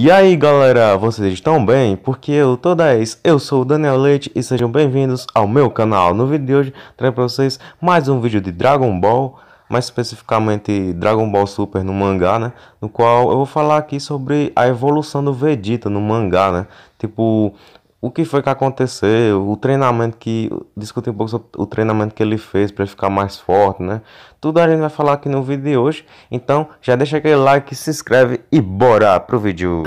E aí galera, vocês estão bem? Porque eu tô 10, eu sou o Daniel Leite e sejam bem-vindos ao meu canal. No vídeo de hoje trago pra vocês mais um vídeo de Dragon Ball, mais especificamente Dragon Ball Super no mangá, né? No qual eu vou falar aqui sobre a evolução do Vegeta no mangá, né? Tipo, o que foi que aconteceu, o treinamento que. Discutir um pouco sobre o treinamento que ele fez para ele ficar mais forte, né? Tudo a gente vai falar aqui no vídeo de hoje. Então já deixa aquele like, se inscreve e bora pro vídeo!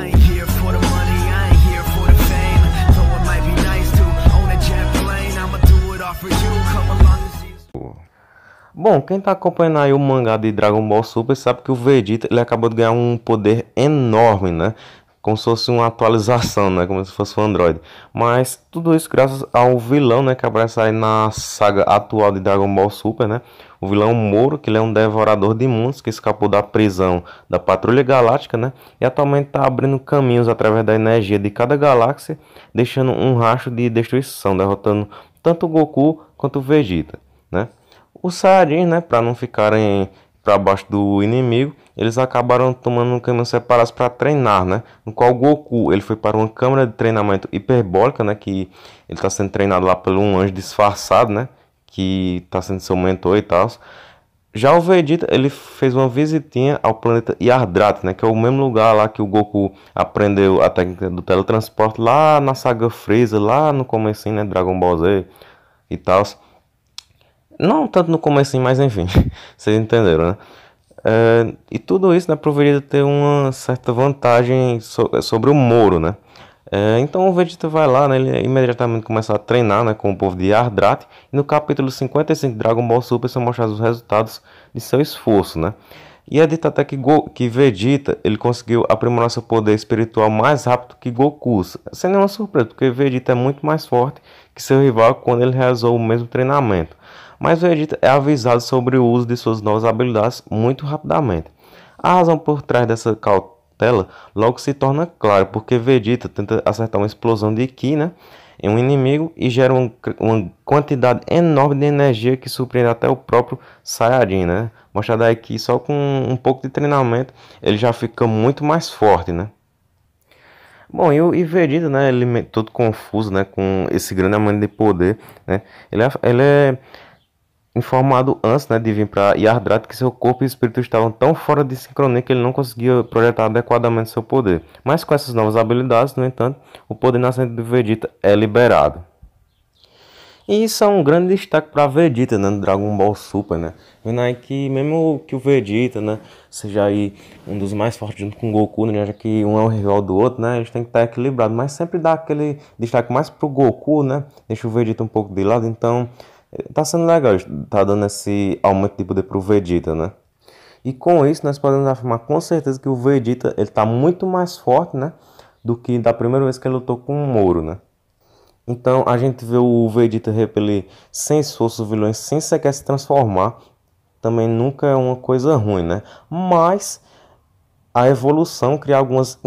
Bom, quem tá acompanhando aí o mangá de Dragon Ball Super sabe que o Vegeta ele acabou de ganhar um poder enorme, né? como se fosse uma atualização, né? Como se fosse um Android. Mas tudo isso graças ao vilão, né? Que aparece aí na saga atual de Dragon Ball Super, né? O vilão Moro, que ele é um devorador de mundos que escapou da prisão da Patrulha Galáctica, né? E atualmente está abrindo caminhos através da energia de cada galáxia, deixando um racho de destruição, derrotando tanto o Goku quanto o Vegeta, né? Os Saiyajins, né? Para não ficarem para baixo do inimigo, eles acabaram tomando um caminho separado para treinar, né? No qual Goku ele foi para uma câmara de treinamento hiperbólica, né? Que ele está sendo treinado lá por um anjo disfarçado, né? Que está sendo seu mentor e tal. Já o Vegeta ele fez uma visitinha ao planeta Yardrath, né? Que é o mesmo lugar lá que o Goku aprendeu a técnica do teletransporte lá na saga Freeza, lá no começo, né? Dragon Ball Z e tal. Não tanto no começo, mas enfim, vocês entenderam, né? Eh, e tudo isso né, proveria ter uma certa vantagem so, sobre o Moro, né? Eh, então o Vegeta vai lá, né, ele imediatamente começa a treinar né, com o povo de Ardrat, e no capítulo 55 de Dragon Ball Super são mostrados os resultados de seu esforço, né? E é dito até que, Go, que Vegeta ele conseguiu aprimorar seu poder espiritual mais rápido que Goku, sem nenhuma surpresa, porque Vegeta é muito mais forte que seu rival quando ele realizou o mesmo treinamento. Mas Vegeta é avisado sobre o uso de suas novas habilidades muito rapidamente. A razão por trás dessa cautela logo se torna clara, porque Vegeta tenta acertar uma explosão de Ki, né? Em um inimigo e gera um, uma quantidade enorme de energia que surpreende até o próprio Saiyajin, né? mostrado é aí que só com um pouco de treinamento ele já fica muito mais forte, né? Bom, e o Iverida, né, ele todo confuso, né, com esse grande amante de poder, né, ele é, ele é informado antes, né, de vir para Yardrat que seu corpo e espírito estavam tão fora de sincronia que ele não conseguia projetar adequadamente seu poder. Mas com essas novas habilidades, no entanto, o poder nascente do Vegeta é liberado. E isso é um grande destaque para Vegeta, né, no Dragon Ball Super, né? Vendo né, aí que mesmo que o Vegeta, né, seja aí um dos mais fortes junto com o Goku, né, já que um é o rival do outro, né, eles têm que estar equilibrados, mas sempre dá aquele destaque mais pro Goku, né? Deixa o Vegeta um pouco de lado, então eh, tá sendo legal, tá dando esse aumento de poder pro Vegeta, né? E com isso nós podemos afirmar com certeza que o Vegeta ele tá muito mais forte, né, do que da primeira vez que ele lutou com o Moro, né? Então a gente vê o Vegeta repelir sem esforço os vilões, sem sequer se transformar. Também nunca é uma coisa ruim, né? Mas a evolução cria algumas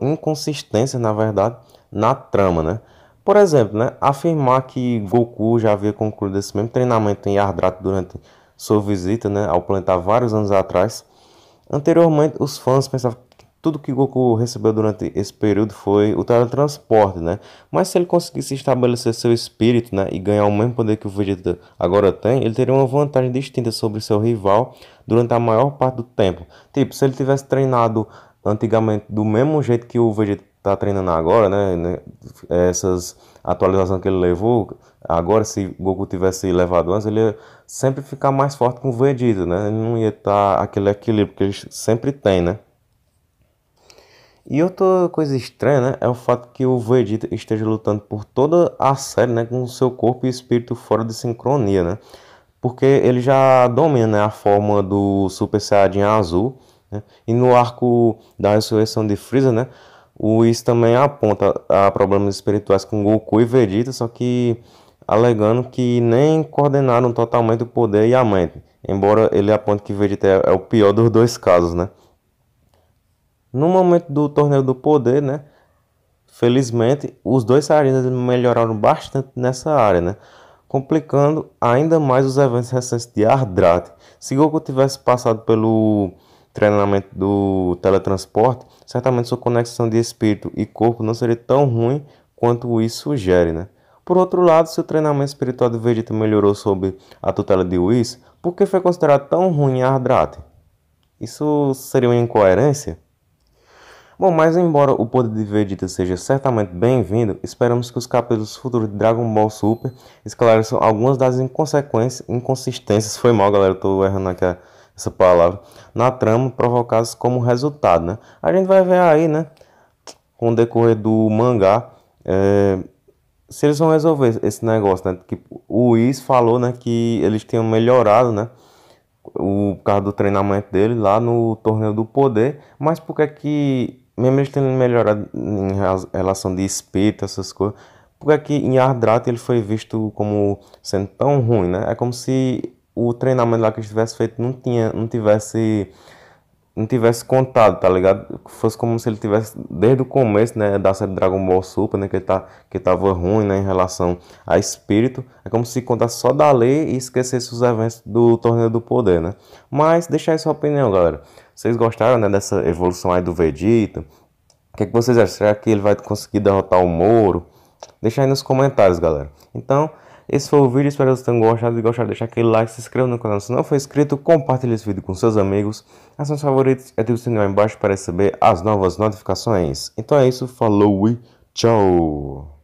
inconsistências, na verdade, na trama, né? Por exemplo, né, afirmar que Goku já havia concluído esse mesmo treinamento em Yardrato durante sua visita né, ao planeta vários anos atrás. Anteriormente, os fãs pensavam tudo que Goku recebeu durante esse período foi o teletransporte, né? Mas se ele conseguisse estabelecer seu espírito, né, e ganhar o mesmo poder que o Vegeta agora tem, ele teria uma vantagem distinta sobre seu rival durante a maior parte do tempo. Tipo, se ele tivesse treinado antigamente do mesmo jeito que o Vegeta está treinando agora, né, né? Essas atualizações que ele levou, agora se Goku tivesse levado antes, ele ia sempre ficar mais forte com o Vegeta, né? Ele não ia estar tá aquele equilíbrio que ele sempre tem, né? E outra coisa estranha né, é o fato que o Vegeta esteja lutando por toda a série né, com seu corpo e espírito fora de sincronia, né? Porque ele já domina né, a forma do Super Saiyajin azul. Né? E no arco da ressurreição de Freeza, né, o Whis também aponta a problemas espirituais com Goku e Vegeta, só que alegando que nem coordenaram totalmente o poder e a mente. Embora ele aponte que Vegeta é, é o pior dos dois casos, né? No momento do torneio do poder, né? Felizmente, os dois cearenses melhoraram bastante nessa área, né? Complicando ainda mais os eventos recentes de Ardrate. Se Goku tivesse passado pelo treinamento do teletransporte, certamente sua conexão de espírito e corpo não seria tão ruim quanto isso sugere, né? Por outro lado, se o treinamento espiritual de Vegeta melhorou sob a tutela de Whis, por que foi considerado tão ruim a Ardrate? Isso seria uma incoerência? Bom, mas embora o poder de Vegeta seja certamente bem-vindo, esperamos que os capítulos futuros de Dragon Ball Super esclareçam algumas das inconsequências, inconsistências, foi mal galera, eu tô errando aqui essa palavra, na trama provocadas como resultado, né? A gente vai ver aí, né, com o decorrer do mangá, é, se eles vão resolver esse negócio, né? Que o Is falou, né, que eles tinham melhorado, né? O por causa do treinamento dele lá no torneio do poder, mas por que que mesmo eles tendo melhorado em relação de espírito, essas coisas, porque aqui em Ardrat ele foi visto como sendo tão ruim, né? É como se o treinamento lá que eles tivessem feito não, tinha, não tivesse não tivesse contado, tá ligado? Fosse como se ele tivesse, desde o começo, né, da série Dragon Ball Super, né, que, ele tá, que tava ruim, né, em relação a espírito. É como se contasse só da lei e esquecesse os eventos do Torneio do Poder, né? Mas deixar aí sua opinião, galera. Vocês gostaram né, dessa evolução aí do Vegeta? O que, é que vocês acham? Será que ele vai conseguir derrotar o Moro? Deixa aí nos comentários, galera. Então, esse foi o vídeo. Espero que vocês tenham gostado. Se gostaram, deixa aquele like, se inscreva no canal se não for inscrito. Compartilhe esse vídeo com seus amigos. Ação favoritos e é ative o sininho aí embaixo para receber as novas notificações. Então é isso. Falou e tchau!